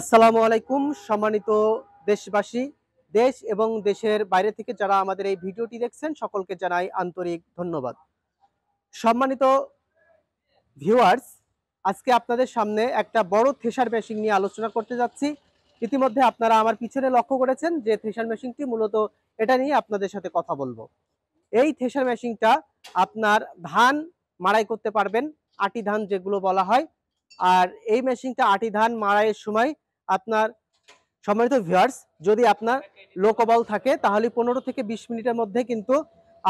আসসালামু আলাইকুম সম্মানিত দেশবাসী দেশ এবং দেশের বাইরে থেকে যারা আমাদের এই ভিডিওটি দেখছেন সকলকে জানাই আন্তরিক ধন্যবাদ সম্মানিত ভিউয়ার্স আজকে আপনাদের সামনে একটা বড় থ্রেশার মেশিন নিয়ে আলোচনা করতে যাচ্ছি ইতিমধ্যে আপনারা আমার পিছনে লক্ষ্য করেছেন যে থ্রেশার মেশিনটি মূলত এটা নিয়ে আপনাদের সাথে কথা বলবো এই থ্রেশার মেশিনটা আপনার ধান মাড়াই করতে পারবেন আটি ধান যেগুলো বলা হয় আর এই মেশিনটা আটি ধান মাড়াইয়ের সময় আপনার সম্মানিত ভিউয়ার্স যদি আপনার লোকবল থাকে তাহলে পনেরো থেকে বিশ মিনিটের মধ্যে কিন্তু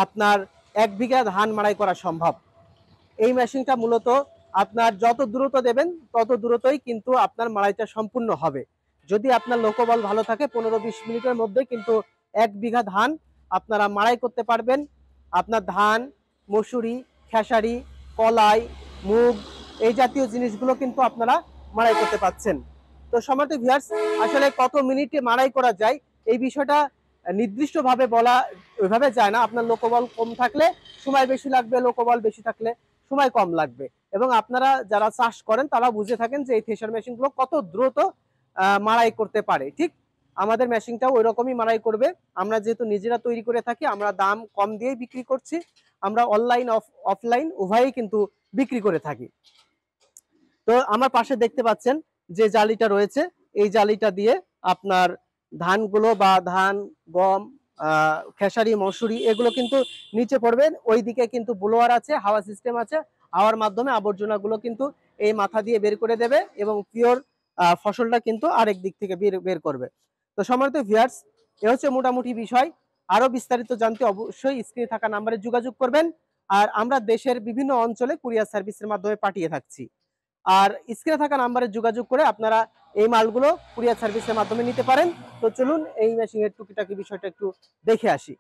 আপনার এক বিঘা ধান মাড়াই করা সম্ভব এই মেশিনটা মূলত আপনার যত দ্রুত দেবেন তত দ্রুতই কিন্তু আপনার মাড়াইটা সম্পূর্ণ হবে যদি আপনার লোকবল ভালো থাকে পনেরো বিশ মিনিটের মধ্যে কিন্তু এক বিঘা ধান আপনারা মাড়াই করতে পারবেন আপনার ধান মসুরি খেসারি কলাই মুগ এই জাতীয় জিনিসগুলো কিন্তু আপনারা মারাই করতে পাচ্ছেন তো সমাতে ভিয়ার্স আসলে কত মিনিটে মারাই করা যায় এই বিষয়টা নির্দিষ্টভাবে বলা ওইভাবে যায় না আপনার লোকবল কম থাকলে সময় বেশি লাগবে লোকবল বেশি থাকলে সময় কম লাগবে এবং আপনারা যারা চাষ করেন তারা বুঝে থাকেন যে এই থ্রেশার মেশিনগুলো কত দ্রুত মারাই করতে পারে ঠিক আমাদের মেশিনটাও ওই রকমই মারাই করবে আমরা যেহেতু নিজেরা তৈরি করে থাকি আমরা দাম কম দিয়েই বিক্রি করছি আমরা অনলাইন অফ অফলাইন উভয়ই কিন্তু বিক্রি করে থাকি তো আমার পাশে দেখতে পাচ্ছেন যে জালিটা রয়েছে এই জালিটা দিয়ে আপনার ধানগুলো বা ধান গম খেসারি মসুরি এগুলো কিন্তু নিচে পড়বেন ওই দিকে কিন্তু ব্লোয়ার আছে হাওয়া সিস্টেম আছে হাওয়ার মাধ্যমে আবর্জনাগুলো কিন্তু এই মাথা দিয়ে বের করে দেবে এবং পিওর ফসলটা কিন্তু আরেক দিক থেকে বের বের করবে তো সম্মানিত ভিয়ার্স এ হচ্ছে মোটামুটি বিষয় আরও বিস্তারিত জানতে অবশ্যই স্ক্রিনে থাকা নাম্বারে যোগাযোগ করবেন আর আমরা দেশের বিভিন্ন অঞ্চলে কুরিয়ার সার্ভিসের মাধ্যমে পাঠিয়ে থাকছি আর স্ক্রিনে থাকা নাম্বারে যোগাযোগ করে আপনারা এই মালগুলো কুরিয়ার সার্ভিসের মাধ্যমে নিতে পারেন তো চলুন এই মেশিনের টুকিটাকি বিষয়টা একটু দেখে আসি